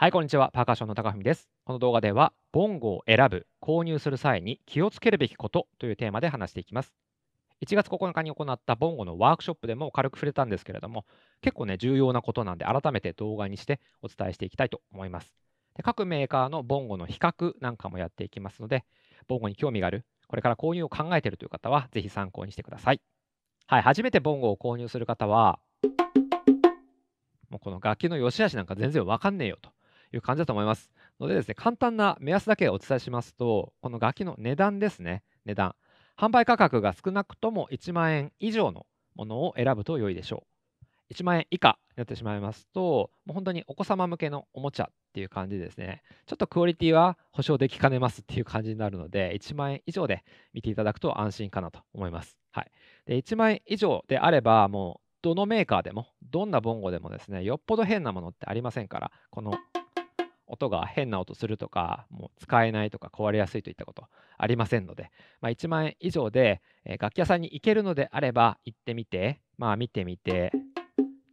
はい、こんにちは。パーカッションの高文です。この動画では、ボンゴを選ぶ、購入する際に気をつけるべきことというテーマで話していきます。1月9日に行ったボンゴのワークショップでも軽く触れたんですけれども、結構ね、重要なことなんで、改めて動画にしてお伝えしていきたいと思います。で各メーカーのボンゴの比較なんかもやっていきますので、ボンゴに興味がある、これから購入を考えているという方は、ぜひ参考にしてください。はい、初めてボンゴを購入する方は、もうこの楽器の良し悪しなんか全然わかんねえよと。いう感じだと思います。のでですね、簡単な目安だけお伝えしますと、この楽器の値段ですね、値段。販売価格が少なくとも1万円以上のものを選ぶと良いでしょう。1万円以下になってしまいますと、もう本当にお子様向けのおもちゃっていう感じですね。ちょっとクオリティは保証できかねますっていう感じになるので、1万円以上で見ていただくと安心かなと思います。はい、で1万円以上であれば、もうどのメーカーでも、どんなボンゴでもですね、よっぽど変なものってありませんから、この音が変な音するとかもう使えないとか壊れやすいといったことありませんので、まあ、1万円以上で、え楽器屋さんに行けるのであれば行ってみて、まあ、見てみて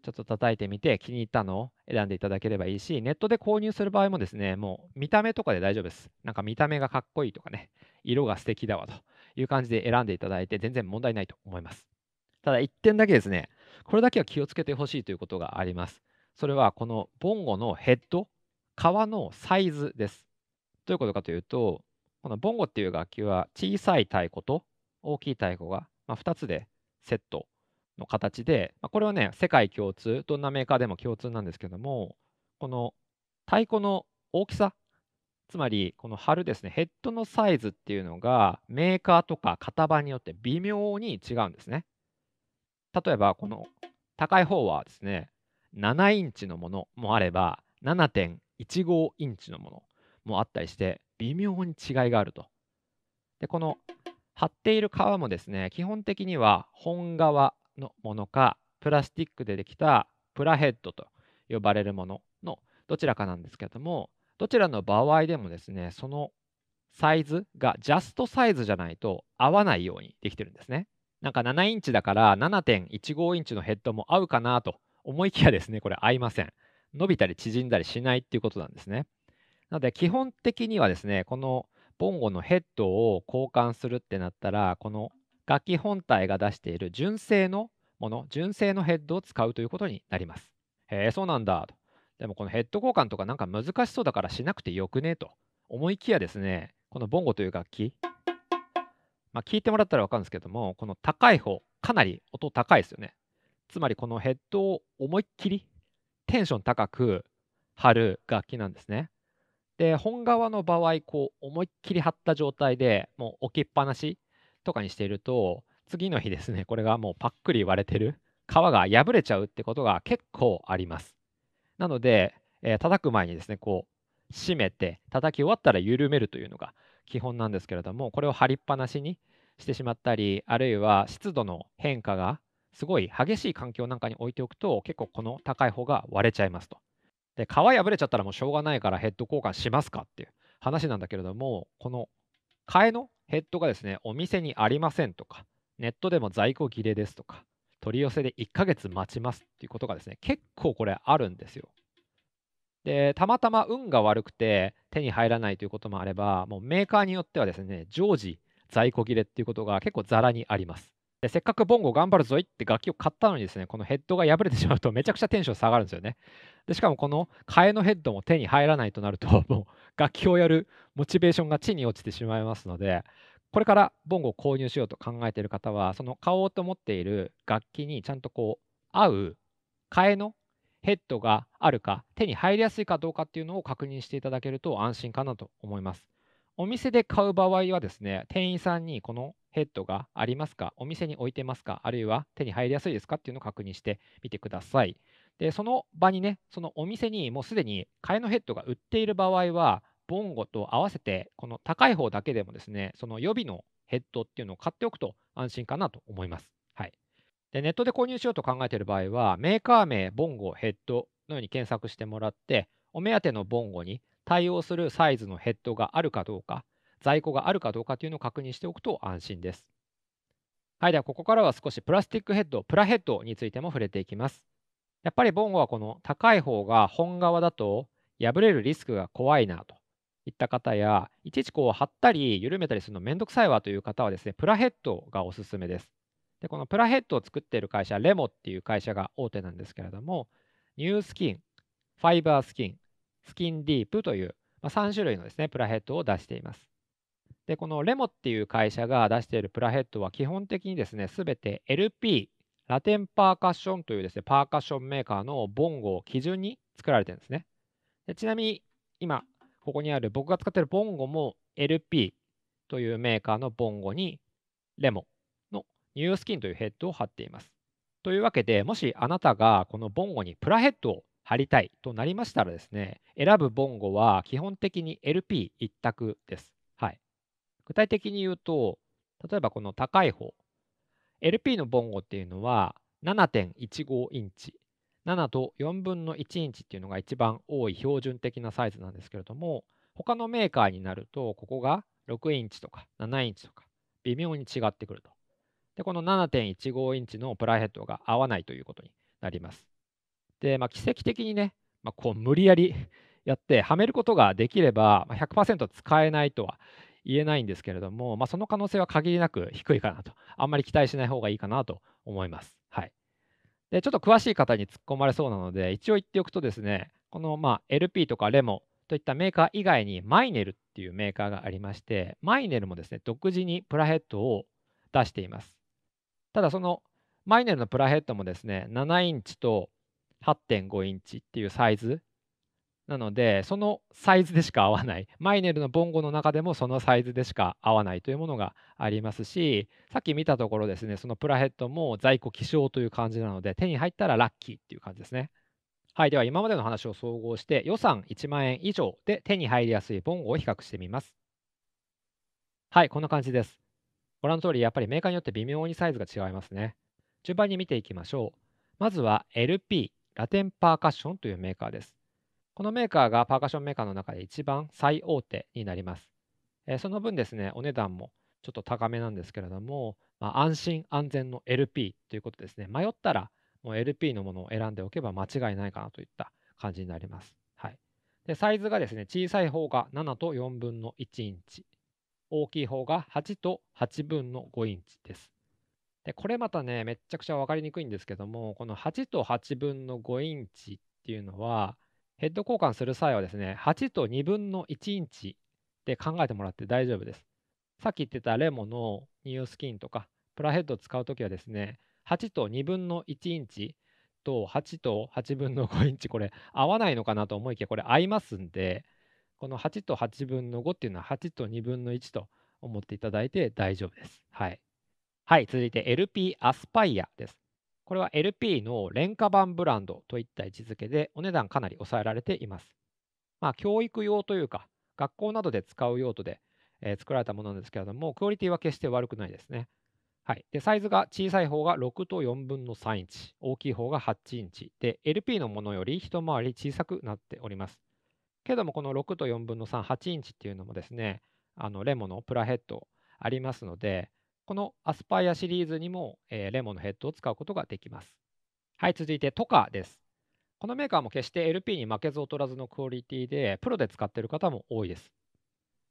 ちょっと叩いてみて気に入ったのを選んでいただければいいしネットで購入する場合もですねもう見た目とかで大丈夫ですなんか見た目がかっこいいとかね色が素敵だわという感じで選んでいただいて全然問題ないと思いますただ1点だけですねこれだけは気をつけてほしいということがありますそれはこのボンゴのヘッド革のサイズです。どういうことかというと、このボンゴっていう楽器は小さい太鼓と大きい太鼓が2つでセットの形で、これはね、世界共通、どんなメーカーでも共通なんですけども、この太鼓の大きさ、つまりこの貼るですね、ヘッドのサイズっていうのがメーカーとか型番によって微妙に違うんですね。例えば、この高い方はですね、7インチのものもあれば、7 1号インチのものもあったりして微妙に違いがあると。でこの貼っている革もですね基本的には本革のものかプラスチックでできたプラヘッドと呼ばれるもののどちらかなんですけれどもどちらの場合でもですねそのサイズがジャストサイズじゃないと合わないようにできてるんですね。なんか7インチだから7.15インチのヘッドも合うかなと思いきやですねこれ合いません。伸びたり縮んだりしないっていうことなんですね。なので基本的にはですね、このボンゴのヘッドを交換するってなったら、この楽器本体が出している純正のもの、純正のヘッドを使うということになります。へえ、そうなんだと。でもこのヘッド交換とかなんか難しそうだからしなくてよくねと思いきやですね、このボンゴという楽器、まあ、聞いてもらったら分かるんですけども、この高い方、かなり音高いですよね。つまりこのヘッドを思いっきりテンション高く張る楽器なんですね。で本革の場合こう思いっきり張った状態でもう置きっぱなしとかにしていると次の日ですねこれがもうパックリ割れてる皮が破れちゃうってことが結構あります。なので、えー、叩く前にですねこう締めて叩き終わったら緩めるというのが基本なんですけれどもこれを張りっぱなしにしてしまったりあるいは湿度の変化がすごい激しい環境なんかに置いておくと結構この高い方が割れちゃいますと。で皮破れちゃったらもうしょうがないからヘッド交換しますかっていう話なんだけれどもこの替えのヘッドがですねお店にありませんとかネットでも在庫切れですとか取り寄せで1ヶ月待ちますっていうことがですね結構これあるんですよ。でたまたま運が悪くて手に入らないということもあればもうメーカーによってはですね常時在庫切れっていうことが結構ざらにあります。でせっかくボンゴ頑張るぞいって楽器を買ったのにですね、このヘッドが破れてしまうとめちゃくちゃテンション下がるんですよね。でしかもこの替えのヘッドも手に入らないとなると、もう楽器をやるモチベーションが地に落ちてしまいますので、これからボンゴを購入しようと考えている方は、その買おうと思っている楽器にちゃんとこう合う替えのヘッドがあるか、手に入りやすいかどうかっていうのを確認していただけると安心かなと思います。お店で買う場合はですね、店員さんにこのヘッドがありますか、お店に置いてますか、あるいは手に入りやすいですかっていうのを確認してみてください。で、その場にね、そのお店にもうすでに替えのヘッドが売っている場合は、ボンゴと合わせて、この高い方だけでもですね、その予備のヘッドっていうのを買っておくと安心かなと思います。はい、でネットで購入しようと考えている場合は、メーカー名、ボンゴ、ヘッドのように検索してもらって、お目当てのボンゴに対応するサイズのヘッドがあるかどうか、在庫があるかどうかというのを確認しておくと安心です。はい、ではここからは少しプラスティックヘッド、プラヘッドについても触れていきます。やっぱりボンゴはこの高い方が本側だと破れるリスクが怖いなといった方や、いちいちこう貼ったり緩めたりするのめんどくさいわという方はですね、プラヘッドがおすすめです。で、このプラヘッドを作っている会社、レモっていう会社が大手なんですけれども、ニュースキン、ファイバースキン、スキンディープという、まあ、3種類のですね、プラヘッドを出しています。で、このレモっていう会社が出しているプラヘッドは基本的にですね、すべて LP、ラテンパーカッションというですね、パーカッションメーカーのボンゴを基準に作られてるんですね。でちなみに今、ここにある僕が使っているボンゴも LP というメーカーのボンゴにレモのニュースキンというヘッドを貼っています。というわけで、もしあなたがこのボンゴにプラヘッドを貼りたいとなりましたらですね、選ぶボンゴは基本的に LP 一択です。具体的に言うと、例えばこの高い方、LP のボンゴっていうのは7.15インチ、7と4分の1インチっていうのが一番多い標準的なサイズなんですけれども、他のメーカーになると、ここが6インチとか7インチとか、微妙に違ってくると。で、この7.15インチのプライヘッドが合わないということになります。で、まあ、奇跡的にね、まあ、こう無理やりやってはめることができれば100%使えないとは言えないんですけれども、まあ、その可能性は限りなく低いかなと、あんまり期待しない方がいいかなと思います。はい、でちょっと詳しい方に突っ込まれそうなので、一応言っておくとですね、このまあ LP とかレモといったメーカー以外にマイネルっていうメーカーがありまして、マイネルもですね、独自にプラヘッドを出しています。ただそのマイネルのプラヘッドもですね、7インチと8.5インチっていうサイズなので、そのサイズでしか合わない、マイネルのボンゴの中でもそのサイズでしか合わないというものがありますし、さっき見たところですね、そのプラヘッドも在庫希少という感じなので、手に入ったらラッキーっていう感じですね。はい、では今までの話を総合して、予算1万円以上で手に入りやすいボンゴを比較してみます。はい、こんな感じです。ご覧の通り、やっぱりメーカーによって微妙にサイズが違いますね。順番に見ていきましょう。まずは LP、ラテンパーカッションというメーカーです。このメーカーがパーカッションメーカーの中で一番最大手になります。えその分ですね、お値段もちょっと高めなんですけれども、まあ、安心安全の LP ということですね。迷ったらもう LP のものを選んでおけば間違いないかなといった感じになります。はい、でサイズがですね、小さい方が7と4分の1インチ、大きい方が8と8分の5インチです。でこれまたね、めっちゃくちゃ分かりにくいんですけども、この8と8分の5インチっていうのは、ヘッド交換する際はですね、8と2分の1インチで考えてもらって大丈夫です。さっき言ってたレモのニュースキンとか、プラヘッドを使うときはですね、8と2分の1インチと8と8分の5インチ、これ合わないのかなと思いきや、これ合いますんで、この8と8分の5っていうのは8と2分の1と思っていただいて大丈夫です。はい。はい、続いて LP アスパイアです。これは LP の廉価版ブランドといった位置づけで、お値段かなり抑えられています。まあ、教育用というか、学校などで使う用途で、えー、作られたものなんですけれども、クオリティは決して悪くないですね。はい、でサイズが小さい方が6と4分の3インチ、大きい方が8インチで、LP のものより一回り小さくなっております。けども、この6と4分の3、8インチっていうのもですね、あのレモのプラヘッドありますので、このアスパイアシリーズにも、えー、レモンのヘッドを使うことができます。はい、続いてトカです。このメーカーも決して LP に負けず劣らずのクオリティで、プロで使っている方も多いです。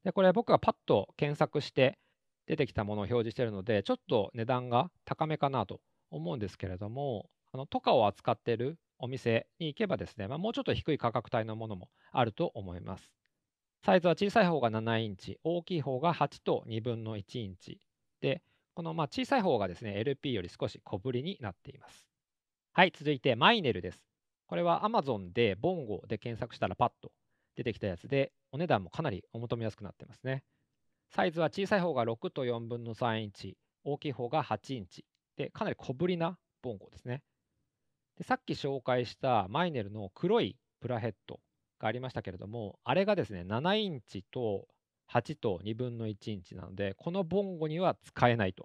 で、これ僕がパッと検索して出てきたものを表示しているので、ちょっと値段が高めかなと思うんですけれども、あのトカを扱っているお店に行けばですね、まあ、もうちょっと低い価格帯のものもあると思います。サイズは小さい方が7インチ、大きい方が8と2分の1インチ。で、このま小さい方がですね、LP より少し小ぶりになっています。はい、続いて、マイネルです。これは Amazon でボンゴで検索したらパッと出てきたやつで、お値段もかなりお求めやすくなってますね。サイズは小さい方が6と4分の3インチ、大きい方が8インチ。で、かなり小ぶりなボンゴですね。でさっき紹介したマイネルの黒いプラヘッドがありましたけれども、あれがですね、7インチと8と2分の1インチなので、このボンゴには使えないと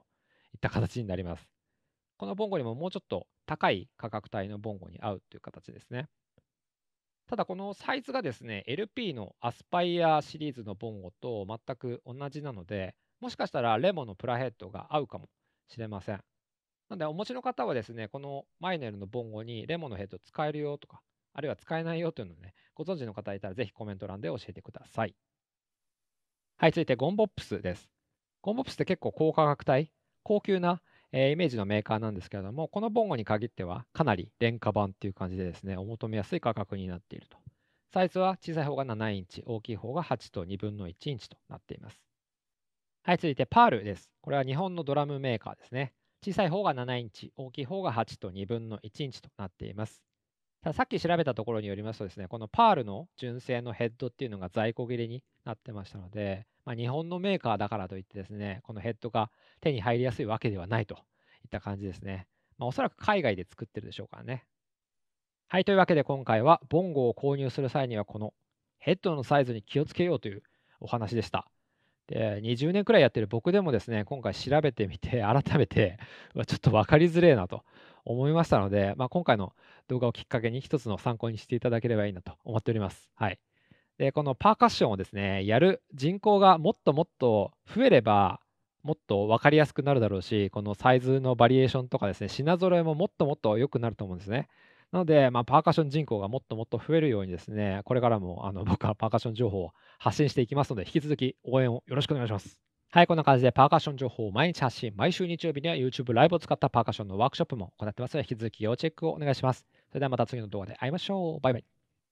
いった形になります。このボンゴにももうちょっと高い価格帯のボンゴに合うという形ですね。ただこのサイズがですね、LP のアスパイアシリーズのボンゴと全く同じなので、もしかしたらレモのプラヘッドが合うかもしれません。なのでお持ちの方はですね、このマイネルのボンゴにレモのヘッド使えるよとか、あるいは使えないよというのをね、ご存知の方いたらぜひコメント欄で教えてください。はい、続いてゴンボップスです。ゴンボップスって結構高価格帯、高級な、えー、イメージのメーカーなんですけれども、このボンゴに限ってはかなり廉価版っていう感じでですね、お求めやすい価格になっていると。サイズは小さい方が7インチ、大きい方が8と2分の1インチとなっています。はい、続いてパールです。これは日本のドラムメーカーですね。小さい方が7インチ、大きい方が8と2分の1インチとなっています。さっき調べたところによりますとですね、このパールの純正のヘッドっていうのが在庫切れになってましたので、まあ、日本のメーカーだからといってですね、このヘッドが手に入りやすいわけではないといった感じですね。まあ、おそらく海外で作ってるでしょうからね。はい、というわけで今回はボンゴを購入する際にはこのヘッドのサイズに気をつけようというお話でした。で20年くらいやってる僕でもですね今回調べてみて改めてちょっと分かりづれえなと思いましたので、まあ、今回の動画をきっかけに一つの参考にしていただければいいなと思っております。はい、でこのパーカッションをですねやる人口がもっともっと増えればもっと分かりやすくなるだろうしこのサイズのバリエーションとかですね品揃えももっともっと良くなると思うんですね。なので、まあ、パーカッション人口がもっともっと増えるようにですね、これからもあの僕はパーカッション情報を発信していきますので、引き続き応援をよろしくお願いします。はい、こんな感じでパーカッション情報を毎日発信、毎週日曜日には YouTube ライブを使ったパーカッションのワークショップも行ってますので、引き続き要チェックをお願いします。それではまた次の動画で会いましょう。バイバイ。